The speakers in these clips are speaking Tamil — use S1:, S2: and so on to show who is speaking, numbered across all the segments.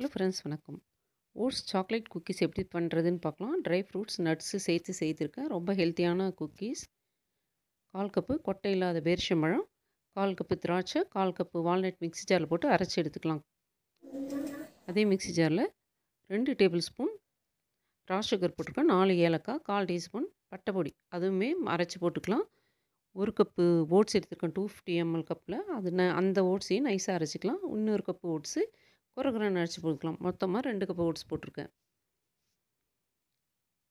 S1: ஹலோ ஃப்ரெண்ட்ஸ் வணக்கம் ஓட்ஸ் சாக்லேட் குக்கீஸ் எப்படி பண்ணுறதுன்னு பார்க்கலாம் ட்ரை ஃப்ரூட்ஸ் நட்ஸு சேர்த்து சேர்த்துருக்கேன் ரொம்ப ஹெல்த்தியான குக்கீஸ் கால் கப்பு கொட்டை இல்லாத பேரிஷம்பழம் கால் கப்பு திராட்சை கால் கப்பு வால்நட் மிக்ஸி ஜாரில் போட்டு அரைச்சி எடுத்துக்கலாம் அதே மிக்ஸி ஜாரில் ரெண்டு டேபிள் ஸ்பூன் ரா சுகர் போட்டிருக்கேன் நாலு ஏலக்காய் கால் டீஸ்பூன் பட்டைப்பொடி அதுவுமே அரைச்சி போட்டுக்கலாம் ஒரு கப்பு ஓட்ஸ் எடுத்துருக்கேன் டூ ஃபிஃப்டி எம்எல் கப்பில் அது ந அந்த ஓட்ஸையும் நைஸாக அரைச்சிக்கலாம் இன்னொரு கப்பு ஓட்ஸு கிராம் அரைச்சி போட்டுக்கலாம் மொத்தமாக ரெண்டு கப் ஓட்ஸ் போட்டிருக்கேன்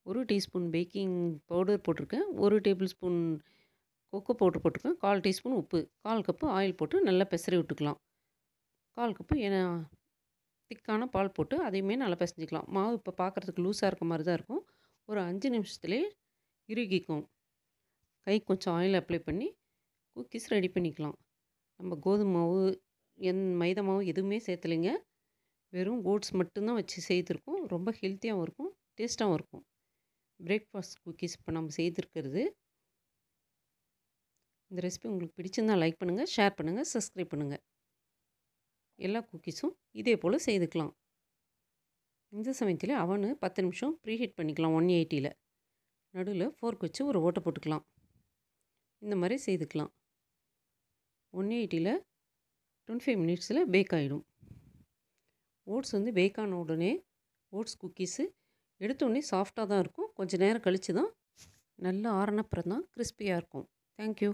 S1: ஒரு டீஸ்பூன் பேக்கிங் பவுடர் போட்டிருக்கேன் ஒரு டேபிள் ஸ்பூன் கொக்கோ பவுடர் போட்டிருக்கேன் கால் டீஸ்பூன் உப்பு கால் கப்பு ஆயில் போட்டு நல்லா பெசரி விட்டுக்கலாம் கால் கப்பு ஏன்னா திக்கான பால் போட்டு அதையுமே நல்லா பெசஞ்சிக்கலாம் மாவு இப்போ பார்க்குறதுக்கு லூஸாக இருக்க மாதிரி தான் இருக்கும் ஒரு அஞ்சு நிமிஷத்துலேயே இறுகிக்கும் கை கொஞ்சம் ஆயில் அப்ளை பண்ணி குக்கீஸ் ரெடி பண்ணிக்கலாம் நம்ம கோதுமை மாவு என் மைதா மாவு எதுவுமே சேர்த்துலைங்க வெறும் ஓட்ஸ் மட்டும்தான் வச்சு செய்திருக்கோம் ரொம்ப ஹெல்த்தியாகவும் இருக்கும் டேஸ்ட்டாகவும் இருக்கும் பிரேக்ஃபாஸ்ட் குக்கீஸ் இப்போ நம்ம செய்திருக்கிறது இந்த ரெசிபி உங்களுக்கு பிடிச்சிருந்தால் லைக் பண்ணுங்கள் ஷேர் பண்ணுங்கள் சப்ஸ்கிரைப் பண்ணுங்கள் எல்லா குக்கீஸும் இதே போல் செய்துக்கலாம் இந்த சமயத்தில் அவனு பத்து நிமிஷம் ப்ரீஹீட் பண்ணிக்கலாம் ஒன் எயிட்டியில் நடுவில் ஃபோர்க் வச்சு ஒரு ஓட்டை போட்டுக்கலாம் இந்த மாதிரி செய்துக்கலாம் ஒன் எயிட்டியில் டுவெண்ட்டி ஃபைவ் மினிட்ஸில் பேக் ஆகிடும் ஓட்ஸ் வந்து பேக்கான உடனே ஓட்ஸ் குக்கீஸு எடுத்தோடனே சாஃப்டாக தான் இருக்கும் கொஞ்சம் நேரம் கழித்து தான் நல்லா ஆறினப்புறம் தான் கிறிஸ்பியாக இருக்கும் தேங்க்யூ